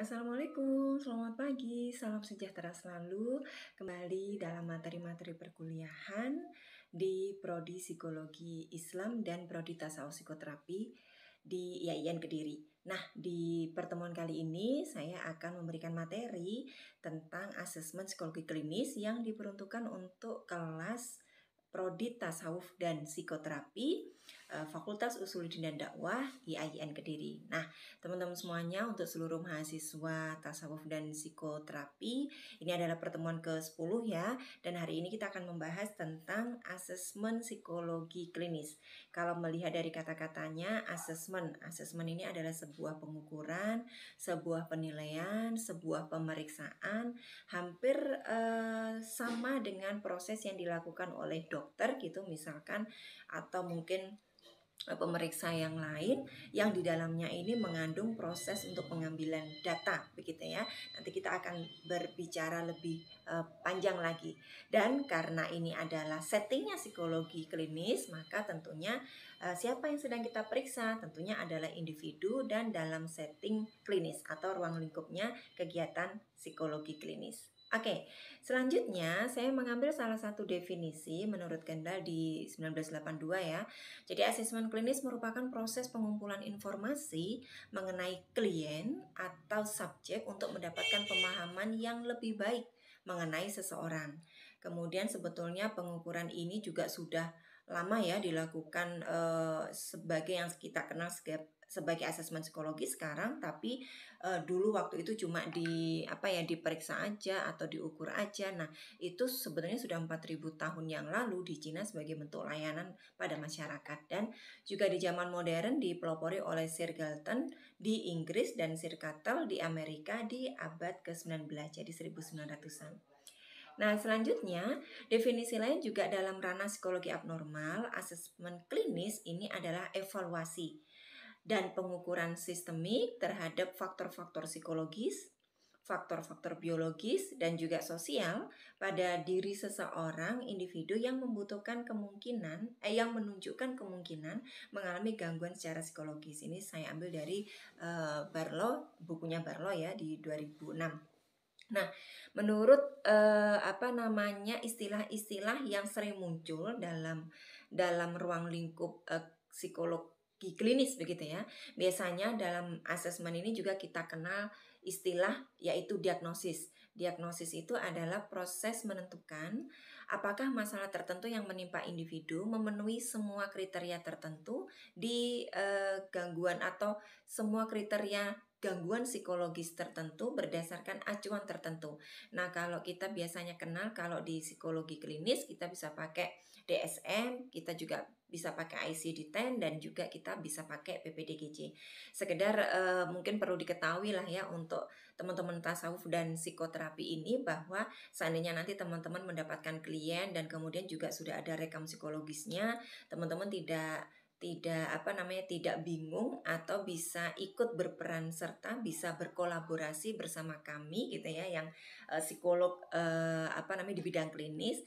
Assalamualaikum, selamat pagi, salam sejahtera selalu. Kembali dalam materi-materi perkuliahan di Prodi Psikologi Islam dan Prodi Tasawuf Psikoterapi di IAIN Kediri. Nah, di pertemuan kali ini saya akan memberikan materi tentang asesmen psikologi klinis yang diperuntukkan untuk kelas Prodi Tasawuf dan Psikoterapi Eh, Fakultas Usuluddin dan Dakwah IAIN Kediri. Nah, teman-teman semuanya untuk seluruh mahasiswa tasawuf dan psikoterapi, ini adalah pertemuan ke-10 ya dan hari ini kita akan membahas tentang asesmen psikologi klinis. Kalau melihat dari kata-katanya asesmen, asesmen ini adalah sebuah pengukuran, sebuah penilaian, sebuah pemeriksaan hampir eh, sama dengan proses yang dilakukan oleh dokter gitu misalkan atau mungkin Eh, pemeriksa yang lain yang di dalamnya ini mengandung proses untuk pengambilan data begitu ya. Nanti kita akan berbicara lebih uh, panjang lagi. Dan karena ini adalah settingnya psikologi klinis, maka tentunya uh, siapa yang sedang kita periksa tentunya adalah individu dan dalam setting klinis atau ruang lingkupnya kegiatan psikologi klinis. Oke, selanjutnya saya mengambil salah satu definisi menurut Kendall di 1982 ya. Jadi asesmen klinis merupakan proses pengumpulan informasi mengenai klien atau subjek untuk mendapatkan pemahaman yang lebih baik mengenai seseorang. Kemudian sebetulnya pengukuran ini juga sudah lama ya dilakukan eh, sebagai yang kita kenal sebagai sebagai asesmen psikologi sekarang tapi uh, dulu waktu itu cuma di apa ya diperiksa aja atau diukur aja. Nah, itu sebenarnya sudah 4000 tahun yang lalu di Cina sebagai bentuk layanan pada masyarakat dan juga di zaman modern dipelopori oleh Sir Galton di Inggris dan Sir Cattell di Amerika di abad ke-19 jadi 1900-an. Nah, selanjutnya, definisi lain juga dalam ranah psikologi abnormal, asesmen klinis ini adalah evaluasi dan pengukuran sistemik terhadap faktor-faktor psikologis, faktor-faktor biologis, dan juga sosial pada diri seseorang individu yang membutuhkan kemungkinan, eh, yang menunjukkan kemungkinan mengalami gangguan secara psikologis. Ini saya ambil dari uh, Barlow, bukunya Barlow ya di 2006. Nah, menurut eh, apa namanya istilah-istilah yang sering muncul dalam dalam ruang lingkup eh, psikolog di klinis begitu ya. Biasanya dalam asesmen ini juga kita kenal istilah yaitu diagnosis. Diagnosis itu adalah proses menentukan apakah masalah tertentu yang menimpa individu memenuhi semua kriteria tertentu di eh, gangguan atau semua kriteria gangguan psikologis tertentu berdasarkan acuan tertentu. Nah, kalau kita biasanya kenal kalau di psikologi klinis kita bisa pakai DSM, kita juga bisa pakai ICD-10 dan juga kita bisa pakai PPDGC. Sekedar eh, mungkin perlu diketahui lah ya untuk teman-teman tasawuf dan psikoterapi ini bahwa seandainya nanti teman-teman mendapatkan klien dan kemudian juga sudah ada rekam psikologisnya, teman-teman tidak tidak apa namanya tidak bingung atau bisa ikut berperan serta bisa berkolaborasi bersama kami gitu ya yang uh, psikolog uh, apa namanya di bidang klinis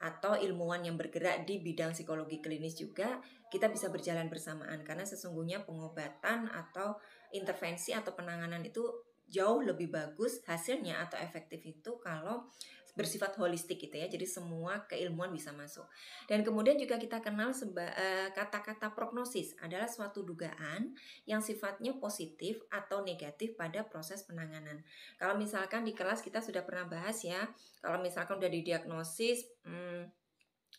atau ilmuwan yang bergerak di bidang psikologi klinis juga kita bisa berjalan bersamaan karena sesungguhnya pengobatan atau intervensi atau penanganan itu jauh lebih bagus hasilnya atau efektif itu kalau bersifat holistik gitu ya. Jadi semua keilmuan bisa masuk. Dan kemudian juga kita kenal eh, kata-kata prognosis adalah suatu dugaan yang sifatnya positif atau negatif pada proses penanganan. Kalau misalkan di kelas kita sudah pernah bahas ya, kalau misalkan udah didiagnosis hmm,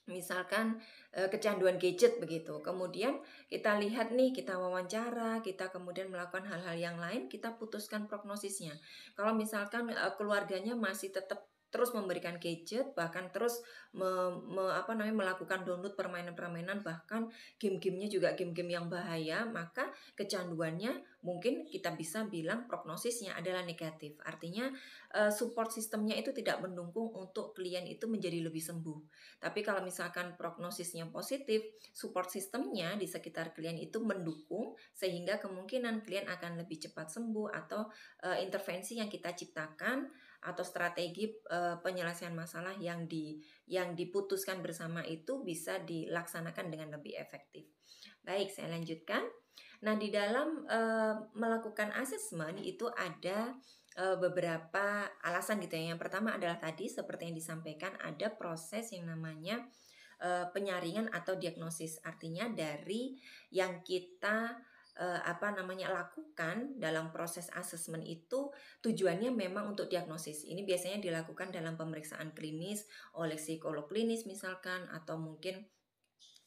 misalkan eh, kecanduan gadget begitu. Kemudian kita lihat nih, kita wawancara, kita kemudian melakukan hal-hal yang lain, kita putuskan prognosisnya. Kalau misalkan eh, keluarganya masih tetap terus memberikan gadget bahkan terus me, me, apa namanya melakukan download permainan-permainan bahkan game-gamenya juga game-game yang bahaya maka kecanduannya mungkin kita bisa bilang prognosisnya adalah negatif artinya eh, support sistemnya itu tidak mendukung untuk klien itu menjadi lebih sembuh tapi kalau misalkan prognosisnya positif support sistemnya di sekitar klien itu mendukung sehingga kemungkinan klien akan lebih cepat sembuh atau eh, intervensi yang kita ciptakan atau strategi uh, penyelesaian masalah yang di yang diputuskan bersama itu bisa dilaksanakan dengan lebih efektif. Baik, saya lanjutkan. Nah, di dalam uh, melakukan asesmen itu ada uh, beberapa alasan gitu ya. Yang pertama adalah tadi seperti yang disampaikan ada proses yang namanya penyaringan atau diagnosis. Artinya dari yang kita eh, apa namanya lakukan dalam proses asesmen itu tujuannya memang untuk diagnosis. Ini biasanya dilakukan dalam pemeriksaan klinis oleh psikolog klinis misalkan atau mungkin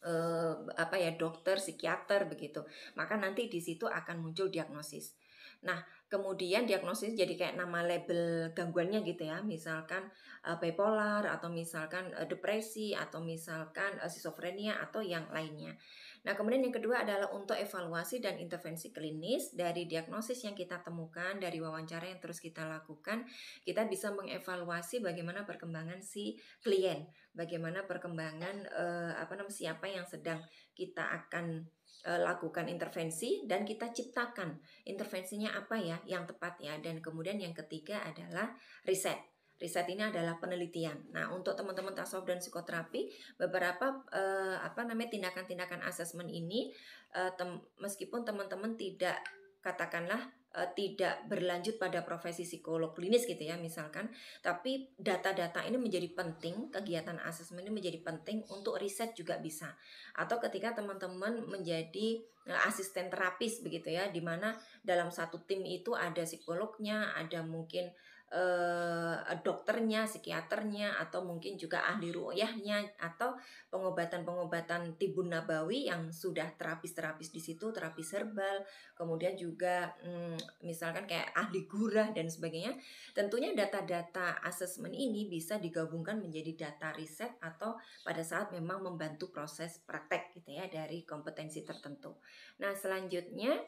eh, apa ya dokter psikiater begitu. Maka nanti di situ akan muncul diagnosis. Nah, kemudian diagnosis jadi kayak nama label gangguannya gitu ya, misalkan uh, bipolar atau misalkan uh, depresi atau misalkan uh, skizofrenia atau yang lainnya. Nah, kemudian yang kedua adalah untuk evaluasi dan intervensi klinis dari diagnosis yang kita temukan dari wawancara yang terus kita lakukan, kita bisa mengevaluasi bagaimana perkembangan si klien, bagaimana perkembangan eh, apa namanya siapa yang sedang kita akan eh, lakukan intervensi dan kita ciptakan intervensinya apa ya yang tepat ya dan kemudian yang ketiga adalah riset Riset ini adalah penelitian. Nah, untuk teman-teman tasawuf dan psikoterapi, beberapa uh, apa namanya tindakan-tindakan asesmen ini uh, tem meskipun teman-teman tidak katakanlah uh, tidak berlanjut pada profesi psikolog klinis gitu ya misalkan, tapi data-data ini menjadi penting, kegiatan asesmen ini menjadi penting untuk riset juga bisa. Atau ketika teman-teman menjadi asisten terapis begitu ya, di mana dalam satu tim itu ada psikolognya, ada mungkin eh, dokternya, psikiaternya, atau mungkin juga ahli ruoyahnya, atau pengobatan-pengobatan tibun nabawi yang sudah terapis-terapis di situ, terapi herbal, kemudian juga hmm, misalkan kayak ahli gurah dan sebagainya. Tentunya data-data asesmen ini bisa digabungkan menjadi data riset atau pada saat memang membantu proses praktek gitu ya dari kompetensi tertentu. Nah selanjutnya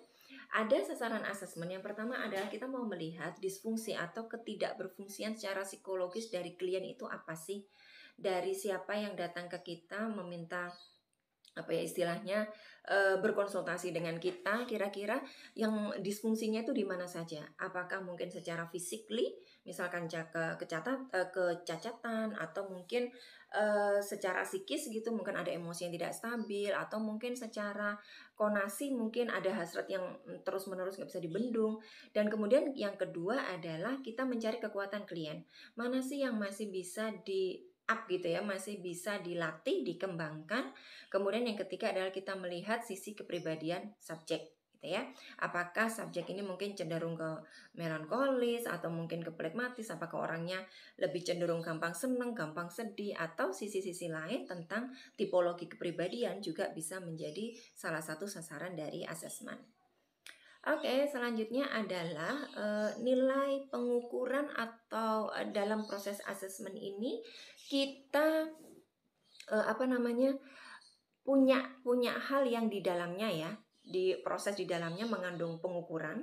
ada sasaran asesmen. Yang pertama adalah kita mau melihat disfungsi atau ketidakberfungsian secara psikologis dari klien itu apa sih? Dari siapa yang datang ke kita meminta apa ya istilahnya e, berkonsultasi dengan kita kira-kira yang disfungsinya itu di mana saja apakah mungkin secara fisikly misalkan ke kecatat e, kecacatan atau mungkin Eh, secara psikis gitu mungkin ada emosi yang tidak stabil atau mungkin secara konasi mungkin ada hasrat yang terus menerus nggak bisa dibendung dan kemudian yang kedua adalah kita mencari kekuatan klien mana sih yang masih bisa di up gitu ya masih bisa dilatih dikembangkan kemudian yang ketiga adalah kita melihat sisi kepribadian subjek gitu ya. Apakah subjek ini mungkin cenderung ke melankolis atau mungkin ke pragmatis? apakah orangnya lebih cenderung gampang senang, gampang sedih atau sisi-sisi lain tentang tipologi kepribadian juga bisa menjadi salah satu sasaran dari asesmen. Oke, okay, selanjutnya adalah e, nilai pengukuran atau e, dalam proses asesmen ini kita e, apa namanya? punya punya hal yang di dalamnya ya di proses di dalamnya mengandung pengukuran,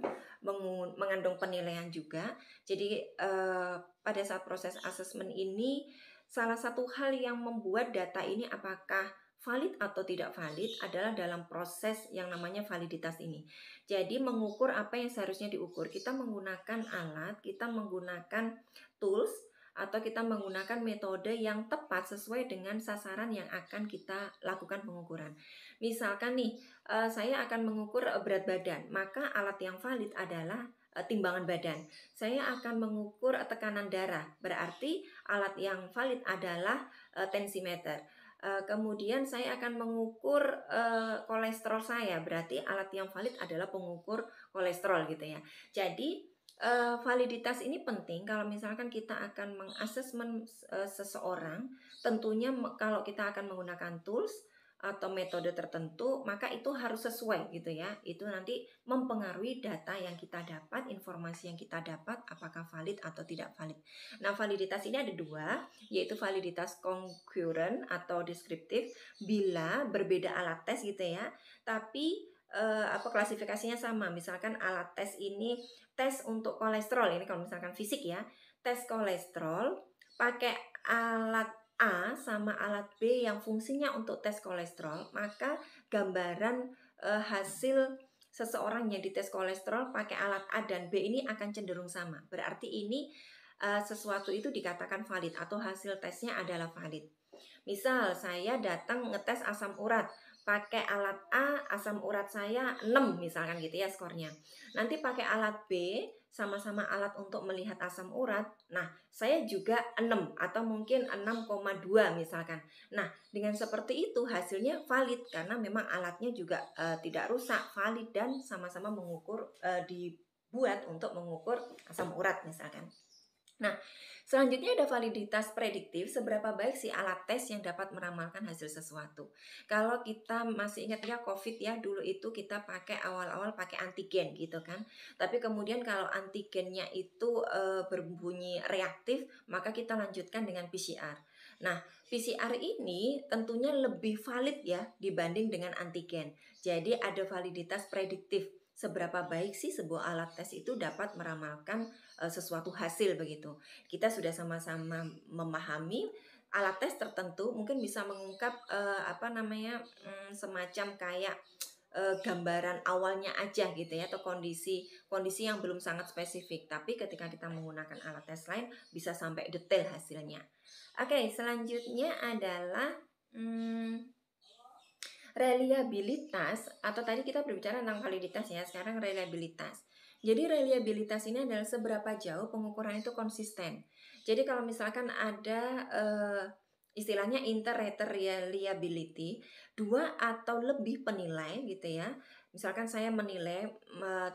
mengandung penilaian juga. Jadi eh, pada saat proses asesmen ini salah satu hal yang membuat data ini apakah valid atau tidak valid adalah dalam proses yang namanya validitas ini. Jadi mengukur apa yang seharusnya diukur. Kita menggunakan alat, kita menggunakan tools atau kita menggunakan metode yang tepat sesuai dengan sasaran yang akan kita lakukan pengukuran. Misalkan nih, eh, saya akan mengukur eh, berat badan, maka alat yang valid adalah eh, timbangan badan. Saya akan mengukur tekanan darah, berarti alat yang valid adalah tensimeter. Kemudian saya akan mengukur kolesterol saya, berarti alat yang valid adalah pengukur kolesterol gitu ya. Jadi uh, validitas ini penting kalau misalkan kita akan mengasesmen uh, eh, seseorang, tentunya kalau kita akan menggunakan tools atau metode tertentu, maka itu harus sesuai gitu ya. Itu nanti mempengaruhi data yang kita dapat, informasi yang kita dapat, apakah valid atau tidak valid. Nah, validitas ini ada dua, yaitu validitas concurrent atau deskriptif bila berbeda alat tes gitu ya. Tapi eh, apa klasifikasinya sama? Misalkan alat tes ini tes untuk kolesterol ini kalau misalkan fisik ya tes kolesterol pakai alat A sama alat B yang fungsinya untuk tes kolesterol maka gambaran e, hasil seseorang yang dites kolesterol pakai alat A dan B ini akan cenderung sama berarti ini e, sesuatu itu dikatakan valid atau hasil tesnya adalah valid misal saya datang ngetes asam urat pakai alat A asam urat saya 6 misalkan gitu ya skornya. Nanti pakai alat B sama-sama alat untuk melihat asam urat. Nah, saya juga 6 atau mungkin 6,2 misalkan. Nah, dengan seperti itu hasilnya valid karena memang alatnya juga e, tidak rusak, valid dan sama-sama mengukur e, dibuat untuk mengukur asam urat misalkan. Nah, selanjutnya ada validitas prediktif, seberapa baik si alat tes yang dapat meramalkan hasil sesuatu. Kalau kita masih ingat ya COVID ya, dulu itu kita pakai awal-awal pakai antigen gitu kan. Tapi kemudian kalau antigennya itu e, berbunyi reaktif, maka kita lanjutkan dengan PCR. Nah, PCR ini tentunya lebih valid ya dibanding dengan antigen. Jadi ada validitas prediktif seberapa baik sih sebuah alat tes itu dapat meramalkan uh, sesuatu hasil begitu. Kita sudah sama-sama memahami alat tes tertentu mungkin bisa mengungkap uh, apa namanya um, semacam kayak e, gambaran awalnya aja gitu ya atau kondisi kondisi yang belum sangat spesifik tapi ketika kita menggunakan alat tes lain bisa sampai detail hasilnya oke selanjutnya adalah mm, reliabilitas atau tadi kita berbicara tentang validitas ya, sekarang reliabilitas. Jadi reliabilitas ini adalah seberapa jauh pengukuran itu konsisten. Jadi kalau misalkan ada inter eh, istilahnya reliability, dua atau lebih penilai gitu ya. Misalkan saya menilai,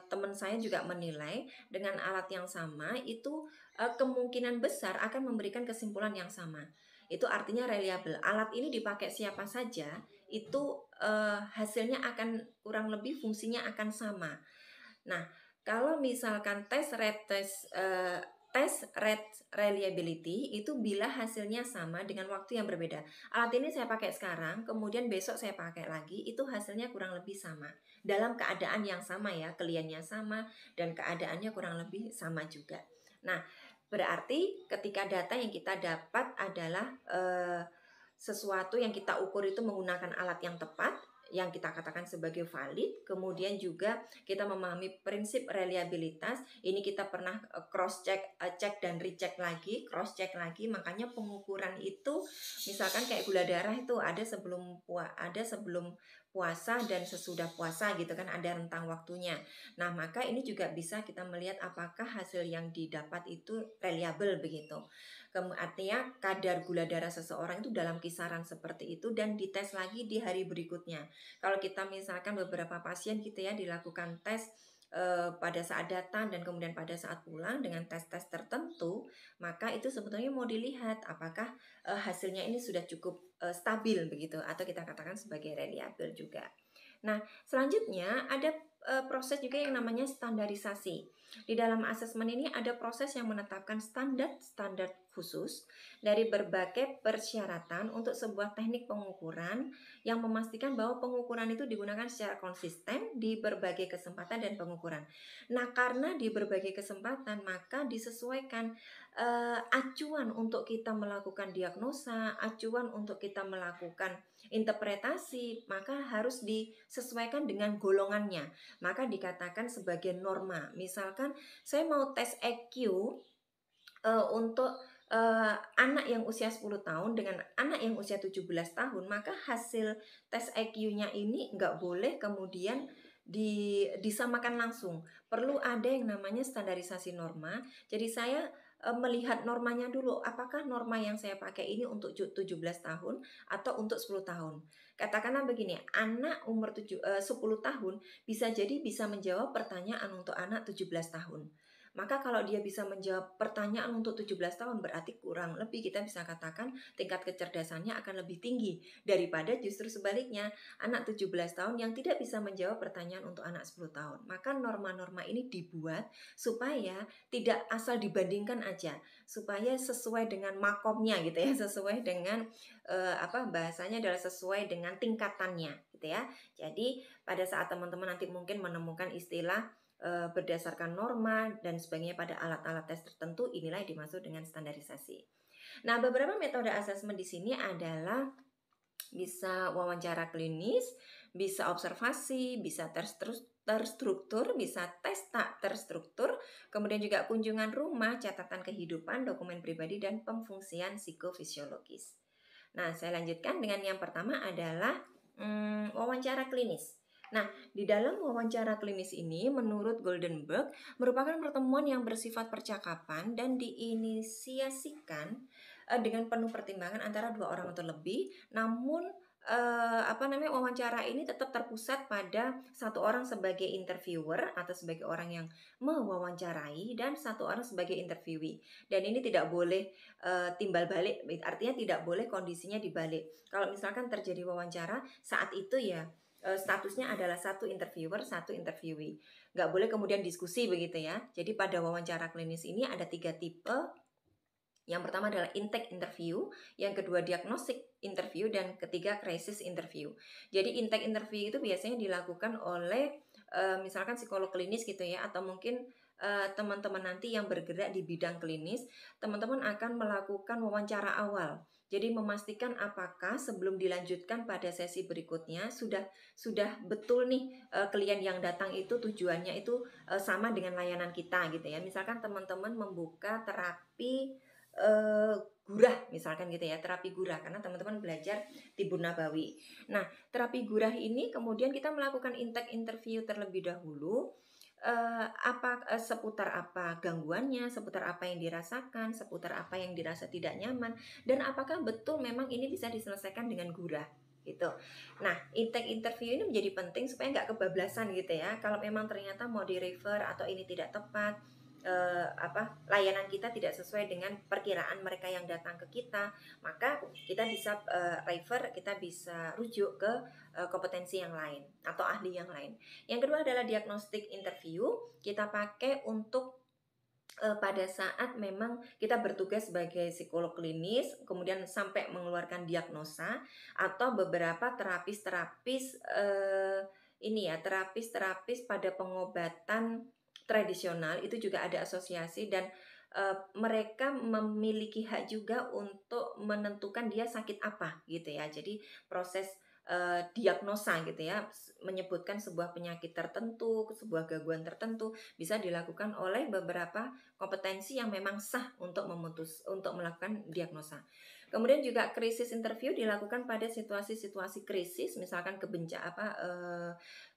teman saya juga menilai dengan alat yang sama, itu eh, kemungkinan besar akan memberikan kesimpulan yang sama itu artinya reliable. Alat ini dipakai siapa saja itu uh, hasilnya akan kurang lebih fungsinya akan sama. Nah, kalau misalkan tes red tes uh, eh, tes red reliability itu bila hasilnya sama dengan waktu yang berbeda. Alat ini saya pakai sekarang, kemudian besok saya pakai lagi, itu hasilnya kurang lebih sama. Dalam keadaan yang sama ya, keliannya sama dan keadaannya kurang lebih sama juga. Nah, berarti ketika data yang kita dapat adalah uh, sesuatu yang kita ukur itu menggunakan alat yang tepat yang kita katakan sebagai valid, kemudian juga kita memahami prinsip reliabilitas. Ini kita pernah e, cross check, e, cek dan recheck lagi, cross check lagi. Makanya pengukuran itu, misalkan kayak gula darah itu ada sebelum ada sebelum puasa dan sesudah puasa gitu kan ada rentang waktunya. Nah, maka ini juga bisa kita melihat apakah hasil yang didapat itu reliable begitu. Artinya kadar gula darah seseorang itu dalam kisaran seperti itu dan dites lagi di hari berikutnya. Kalau kita misalkan beberapa pasien gitu ya dilakukan tes eh, pada saat datang dan kemudian pada saat pulang dengan tes-tes tertentu, maka itu sebetulnya mau dilihat apakah eh, hasilnya ini sudah cukup Eh, stabil begitu atau kita katakan sebagai reliable juga. Nah, selanjutnya ada uh, proses juga yang namanya standarisasi. Di dalam asesmen ini ada proses yang menetapkan standar-standar khusus dari berbagai persyaratan untuk sebuah teknik pengukuran yang memastikan bahwa pengukuran itu digunakan secara konsisten di berbagai kesempatan dan pengukuran. Nah, karena di berbagai kesempatan maka disesuaikan uh, acuan untuk kita melakukan diagnosa, acuan untuk kita melakukan interpretasi, maka harus disesuaikan dengan golongannya. Maka dikatakan sebagai norma. Misalkan saya mau tes EQ uh, eh, untuk uh, anak yang usia 10 tahun dengan anak yang usia 17 tahun, maka hasil tes EQ-nya ini nggak boleh kemudian di, disamakan langsung. Perlu ada yang namanya standarisasi norma. Jadi saya E, melihat normanya dulu apakah norma yang saya pakai ini untuk 17 tahun atau untuk 10 tahun. Katakanlah begini, anak umur 7 10 e, tahun bisa jadi bisa menjawab pertanyaan untuk anak 17 tahun. Maka kalau dia bisa menjawab pertanyaan untuk 17 tahun berarti kurang lebih kita bisa katakan tingkat kecerdasannya akan lebih tinggi daripada justru sebaliknya anak 17 tahun yang tidak bisa menjawab pertanyaan untuk anak 10 tahun. Maka norma-norma ini dibuat supaya tidak asal dibandingkan aja, supaya sesuai dengan makomnya gitu ya, sesuai dengan eh, apa bahasanya adalah sesuai dengan tingkatannya gitu ya. Jadi pada saat teman-teman nanti mungkin menemukan istilah Eh, berdasarkan norma dan sebagainya pada alat-alat tes tertentu inilah yang dimaksud dengan standarisasi. Nah, beberapa metode asesmen di sini adalah bisa wawancara klinis, bisa observasi, bisa terstruktur, bisa tes tak terstruktur, kemudian juga kunjungan rumah, catatan kehidupan, dokumen pribadi, dan pemfungsian psikofisiologis. Nah, saya lanjutkan dengan yang pertama adalah hmm, wawancara klinis. Nah, di dalam wawancara klinis ini, menurut Goldenberg, merupakan pertemuan yang bersifat percakapan dan diinisiasikan uh, dengan penuh pertimbangan antara dua orang atau lebih, namun Uh, apa namanya wawancara ini tetap terpusat pada satu orang sebagai interviewer atau sebagai orang yang mewawancarai dan satu orang sebagai interviewee dan ini tidak boleh uh, timbal balik artinya tidak boleh kondisinya dibalik kalau misalkan terjadi wawancara saat itu ya Eh, statusnya adalah satu interviewer, satu interviewee. Nggak boleh kemudian diskusi begitu ya. Jadi pada wawancara klinis ini ada tiga tipe. Yang pertama adalah intake interview, yang kedua diagnostik interview, dan ketiga crisis interview. Jadi intake interview itu biasanya dilakukan oleh eh, misalkan psikolog klinis gitu ya, atau mungkin eh, teman-teman nanti yang bergerak di bidang klinis, teman-teman akan melakukan wawancara awal. Jadi memastikan apakah sebelum dilanjutkan pada sesi berikutnya sudah sudah betul nih e, klien yang datang itu tujuannya itu e, sama dengan layanan kita gitu ya. Misalkan teman-teman membuka terapi e, gurah misalkan gitu ya terapi gurah karena teman-teman belajar di nabawi. Nah terapi gurah ini kemudian kita melakukan intake interview terlebih dahulu uh, apa uh, seputar apa gangguannya, seputar apa yang dirasakan, seputar apa yang dirasa tidak nyaman, dan apakah betul memang ini bisa diselesaikan dengan gurah gitu. Nah, intake interview ini menjadi penting supaya nggak kebablasan gitu ya. Kalau memang ternyata mau di refer atau ini tidak tepat, eh, apa layanan kita tidak sesuai dengan perkiraan mereka yang datang ke kita, maka kita bisa eh, refer, kita bisa rujuk ke eh, kompetensi yang lain atau ahli yang lain. Yang kedua adalah diagnostik interview, kita pakai untuk eh, pada saat memang kita bertugas sebagai psikolog klinis, kemudian sampai mengeluarkan diagnosa atau beberapa terapis-terapis eh, ini ya terapis-terapis pada pengobatan tradisional itu juga ada asosiasi dan uh, mereka memiliki hak juga untuk menentukan dia sakit apa gitu ya. Jadi proses uh, diagnosa gitu ya, menyebutkan sebuah penyakit tertentu, sebuah gangguan tertentu bisa dilakukan oleh beberapa kompetensi yang memang sah untuk memutus untuk melakukan diagnosa. Kemudian juga krisis interview dilakukan pada situasi-situasi krisis, misalkan kebenca apa eh,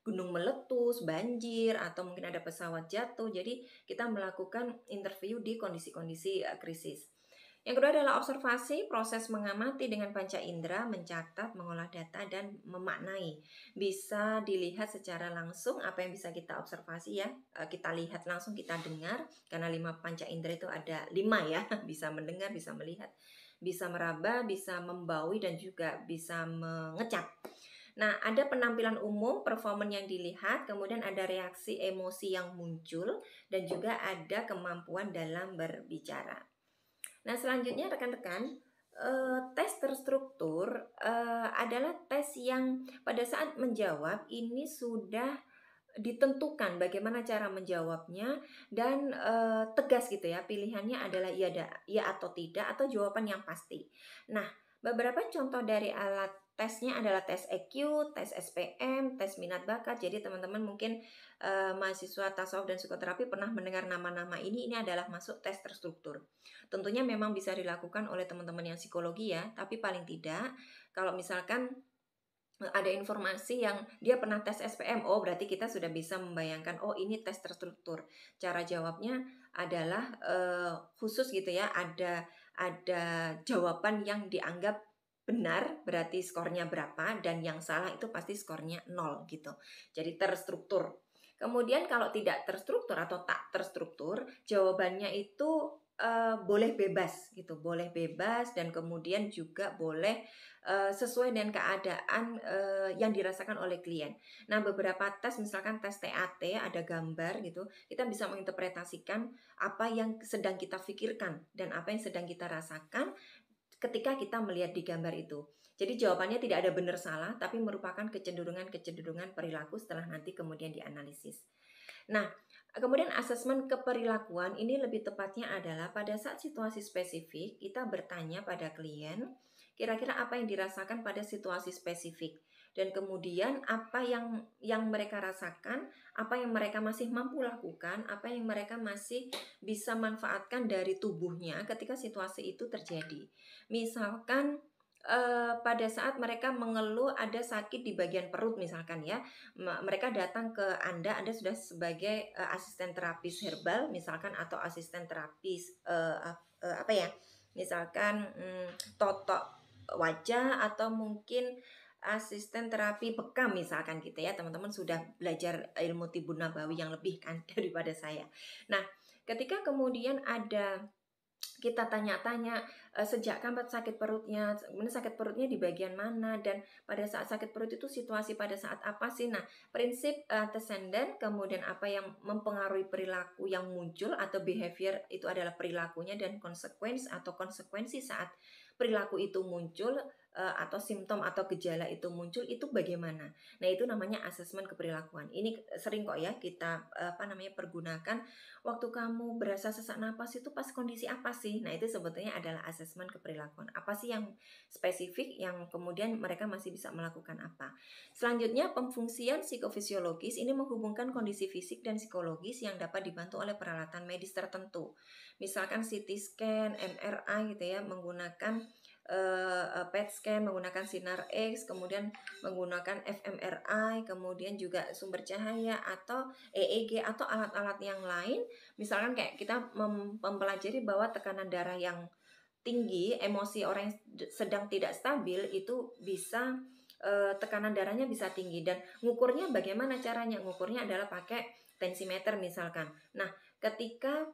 gunung meletus, banjir, atau mungkin ada pesawat jatuh. Jadi kita melakukan interview di kondisi-kondisi eh, krisis. Yang kedua adalah observasi, proses mengamati dengan panca indera, mencatat, mengolah data, dan memaknai. Bisa dilihat secara langsung apa yang bisa kita observasi ya, eh, kita lihat langsung, kita dengar, karena lima panca indera itu ada lima ya, bisa mendengar, bisa melihat, bisa meraba, bisa membawi, dan juga bisa mengecat. Nah, ada penampilan umum, performance yang dilihat, kemudian ada reaksi emosi yang muncul, dan juga ada kemampuan dalam berbicara. Nah, selanjutnya rekan-rekan, eh, tes terstruktur eh, adalah tes yang pada saat menjawab ini sudah ditentukan bagaimana cara menjawabnya dan e, tegas gitu ya pilihannya adalah ya da, iya atau tidak atau jawaban yang pasti. Nah, beberapa contoh dari alat tesnya adalah tes EQ, tes SPM, tes minat bakat. Jadi teman-teman mungkin eh, mahasiswa tasawuf dan psikoterapi pernah mendengar nama-nama ini. Ini adalah masuk tes terstruktur. Tentunya memang bisa dilakukan oleh teman-teman yang psikologi ya, tapi paling tidak kalau misalkan eh, ada informasi yang dia pernah tes SPM, oh berarti kita sudah bisa membayangkan oh ini tes terstruktur. Cara jawabnya adalah eh, khusus gitu ya, ada ada jawaban yang dianggap benar berarti skornya berapa dan yang salah itu pasti skornya nol gitu. Jadi terstruktur. Kemudian kalau tidak terstruktur atau tak terstruktur, jawabannya itu Uh, boleh bebas gitu, boleh bebas dan kemudian juga boleh uh, sesuai dengan keadaan uh, yang dirasakan oleh klien. Nah, beberapa tes misalkan tes TAT ada gambar gitu, kita bisa menginterpretasikan apa yang sedang kita pikirkan dan apa yang sedang kita rasakan ketika kita melihat di gambar itu. Jadi jawabannya tidak ada benar salah, tapi merupakan kecenderungan-kecenderungan perilaku setelah nanti kemudian dianalisis. Nah, kemudian asesmen keperilakuan ini lebih tepatnya adalah pada saat situasi spesifik kita bertanya pada klien kira-kira apa yang dirasakan pada situasi spesifik dan kemudian apa yang yang mereka rasakan, apa yang mereka masih mampu lakukan, apa yang mereka masih bisa manfaatkan dari tubuhnya ketika situasi itu terjadi. Misalkan eh, pada saat mereka mengeluh ada sakit di bagian perut misalkan ya mereka datang ke anda anda sudah sebagai eh, asisten terapis herbal misalkan atau asisten terapis eh, eh, apa ya misalkan hmm, totok wajah atau mungkin asisten terapi bekam misalkan gitu ya teman-teman sudah belajar ilmu tibun nabawi yang lebih kan daripada saya nah ketika kemudian ada kita tanya-tanya Eh, sejak kapan sakit perutnya, kemudian sakit perutnya di bagian mana dan pada saat sakit perut itu situasi pada saat apa sih? Nah, prinsip uh, eh, descendant kemudian apa yang mempengaruhi perilaku yang muncul atau behavior itu adalah perilakunya dan konsekuensi atau konsekuensi saat perilaku itu muncul eh, atau simptom atau gejala itu muncul itu bagaimana. Nah, itu namanya asesmen keperilakuan. Ini sering kok ya kita apa namanya pergunakan waktu kamu berasa sesak napas itu pas kondisi apa sih? Nah, itu sebetulnya adalah asesmen asesmen keperilakuan. Apa sih yang spesifik yang kemudian mereka masih bisa melakukan apa? Selanjutnya, pemfungsian psikofisiologis ini menghubungkan kondisi fisik dan psikologis yang dapat dibantu oleh peralatan medis tertentu. Misalkan CT scan, MRI gitu ya, menggunakan uh, PET scan menggunakan sinar X, kemudian menggunakan fMRI, kemudian juga sumber cahaya atau EEG atau alat-alat yang lain. Misalkan kayak kita mempelajari bahwa tekanan darah yang tinggi, emosi orang yang sedang tidak stabil itu bisa eh, tekanan darahnya bisa tinggi dan ngukurnya bagaimana caranya? Ngukurnya adalah pakai tensimeter misalkan. Nah, ketika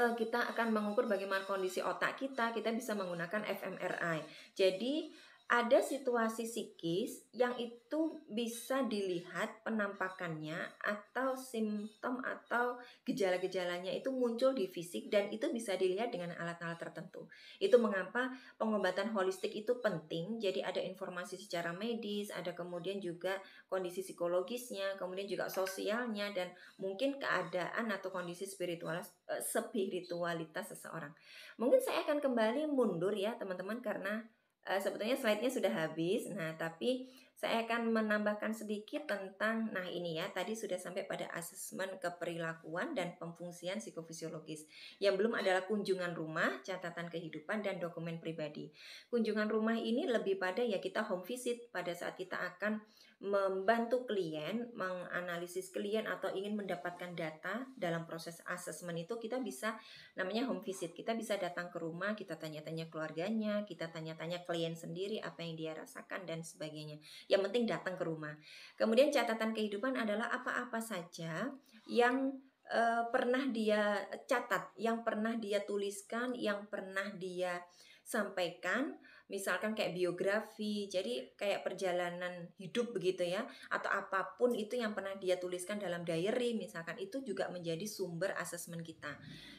eh, kita akan mengukur bagaimana kondisi otak kita, kita bisa menggunakan fMRI. Jadi ada situasi psikis yang itu bisa dilihat penampakannya atau simptom atau gejala-gejalanya itu muncul di fisik dan itu bisa dilihat dengan alat-alat tertentu. Itu mengapa pengobatan holistik itu penting. Jadi ada informasi secara medis, ada kemudian juga kondisi psikologisnya, kemudian juga sosialnya dan mungkin keadaan atau kondisi spiritual eh, spiritualitas seseorang. Mungkin saya akan kembali mundur ya teman-teman karena uh, sebetulnya slide-nya sudah habis. Nah, tapi saya akan menambahkan sedikit tentang nah ini ya, tadi sudah sampai pada asesmen keperilakuan dan pemfungsian psikofisiologis. Yang belum adalah kunjungan rumah, catatan kehidupan dan dokumen pribadi. Kunjungan rumah ini lebih pada ya kita home visit pada saat kita akan membantu klien menganalisis klien atau ingin mendapatkan data dalam proses asesmen itu kita bisa namanya home visit kita bisa datang ke rumah kita tanya-tanya keluarganya kita tanya-tanya klien sendiri apa yang dia rasakan dan sebagainya yang penting datang ke rumah kemudian catatan kehidupan adalah apa-apa saja yang uh, pernah dia catat, yang pernah dia tuliskan, yang pernah dia sampaikan, misalkan kayak biografi, jadi kayak perjalanan hidup begitu ya, atau apapun itu yang pernah dia tuliskan dalam diary, misalkan itu juga menjadi sumber asesmen kita.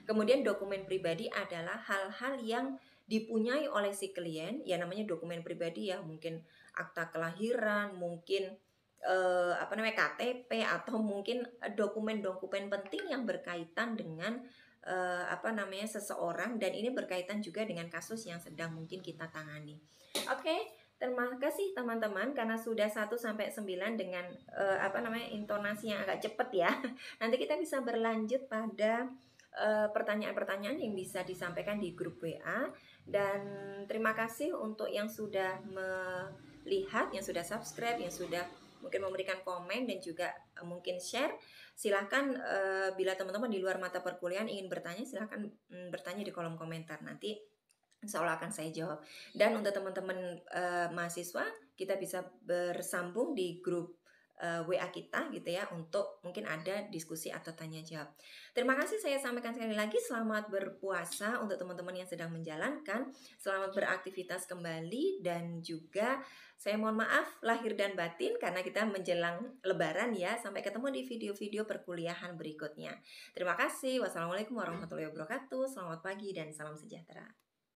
Kemudian dokumen pribadi adalah hal-hal yang dipunyai oleh si klien, ya namanya dokumen pribadi ya, mungkin akta kelahiran, mungkin eh, apa namanya KTP atau mungkin eh, dokumen-dokumen penting yang berkaitan dengan eh, apa namanya seseorang dan ini berkaitan juga dengan kasus yang sedang mungkin kita tangani. Oke, okay, terima kasih teman-teman karena sudah 1 sampai 9 dengan eh, apa namanya intonasi yang agak cepat ya. Nanti kita bisa berlanjut pada eh, pertanyaan-pertanyaan yang bisa disampaikan di grup WA dan terima kasih untuk yang sudah melihat, yang sudah subscribe, yang sudah mungkin memberikan komen dan juga uh, mungkin share. Silahkan uh, bila teman-teman di luar mata perkuliahan ingin bertanya, silahkan mm, bertanya di kolom komentar nanti seolah akan saya jawab. Dan untuk teman-teman uh, mahasiswa, kita bisa bersambung di grup uh, eh, WA kita gitu ya untuk mungkin ada diskusi atau tanya jawab. Terima kasih saya sampaikan sekali lagi selamat berpuasa untuk teman-teman yang sedang menjalankan, selamat beraktivitas kembali dan juga saya mohon maaf lahir dan batin karena kita menjelang lebaran ya. Sampai ketemu di video-video perkuliahan berikutnya. Terima kasih. Wassalamualaikum warahmatullahi wabarakatuh. Selamat pagi dan salam sejahtera.